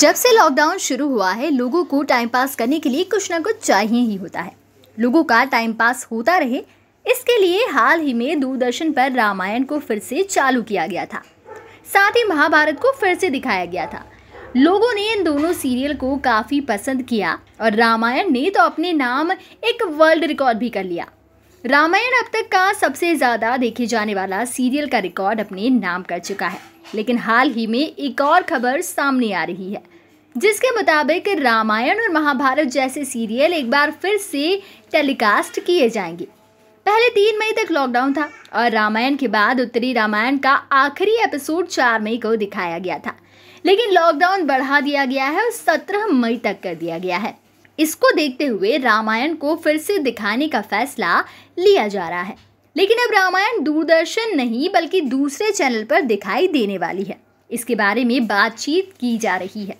जब से लॉकडाउन शुरू हुआ है लोगों को टाइम पास करने के लिए कुछ ना कुछ चाहिए ही होता है लोगों का टाइम पास होता रहे इसके लिए हाल ही में दूरदर्शन पर रामायण को फिर से चालू किया गया था साथ ही महाभारत को फिर से दिखाया गया था लोगों ने इन दोनों सीरियल को काफ़ी पसंद किया और रामायण ने तो अपने नाम एक वर्ल्ड रिकॉर्ड भी कर लिया रामायण अब तक का सबसे ज़्यादा देखे जाने वाला सीरियल का रिकॉर्ड अपने नाम कर चुका है लेकिन हाल ही में एक और खबर सामने आ रही है जिसके मुताबिक रामायण और महाभारत जैसे सीरियल एक बार फिर से टेलीकास्ट किए जाएंगे पहले तीन मई तक लॉकडाउन था और रामायण के बाद उत्तरी रामायण का आखिरी एपिसोड चार मई को दिखाया गया था लेकिन लॉकडाउन बढ़ा दिया गया है और सत्रह मई तक कर दिया गया है इसको देखते हुए रामायण को फिर से दिखाने का फैसला लिया जा रहा है लेकिन अब रामायण दूरदर्शन नहीं बल्कि दूसरे चैनल पर दिखाई देने वाली है इसके बारे में बातचीत की जा रही है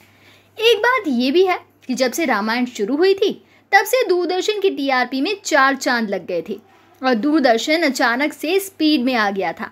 एक बात ये भी है कि जब से रामायण शुरू हुई थी तब से दूरदर्शन की टीआरपी में चार चांद लग गए थे और दूरदर्शन अचानक से स्पीड में आ गया था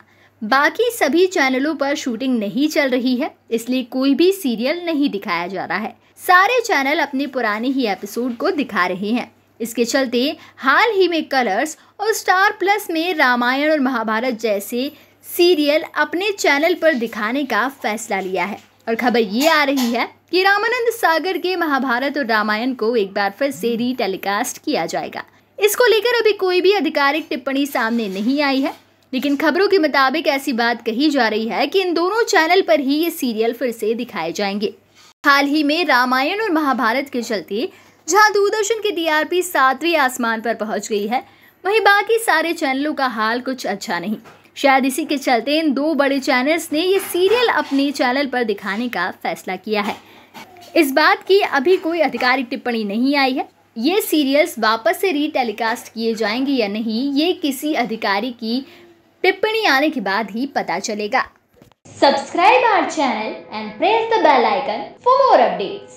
बाकी सभी चैनलों पर शूटिंग नहीं चल रही है इसलिए कोई भी सीरियल नहीं दिखाया जा रहा है सारे चैनल अपने पुराने ही एपिसोड को दिखा रहे हैं इसके चलते हाल ही में कलर्स और स्टार प्लस में रामायण और महाभारत जैसे सीरियल अपने चैनल पर दिखाने का फैसला लिया है और खबर ये आ रही है कि रामानंद सागर के महाभारत और रामायण को एक बार फिर से रीटेलीकास्ट किया जाएगा इसको लेकर अभी कोई भी आधिकारिक टिप्पणी सामने नहीं आई है लेकिन खबरों के मुताबिक ऐसी बात कही जा रही है कि इन दोनों चैनल पर ही ये सीरियल फिर से दिखाए जाएंगे हाल ही में रामायण और महाभारत के चलते जहां दूरदर्शन की टीआरपी सातवें आसमान पर पहुंच गई है वहीं बाकी सारे चैनलों का हाल कुछ अच्छा नहीं शायद इसी के चलते इन दो बड़े चैनल्स ने ये सीरियल अपने चैनल पर दिखाने का फैसला किया है इस बात की अभी कोई आधिकारिक टिप्पणी नहीं आई है ये सीरियल्स वापस से रीटेलीकास्ट किए जाएंगे या नहीं ये किसी अधिकारी की टिप्पणी आने के बाद ही पता चलेगा subscribe our channel and press the bell icon for more updates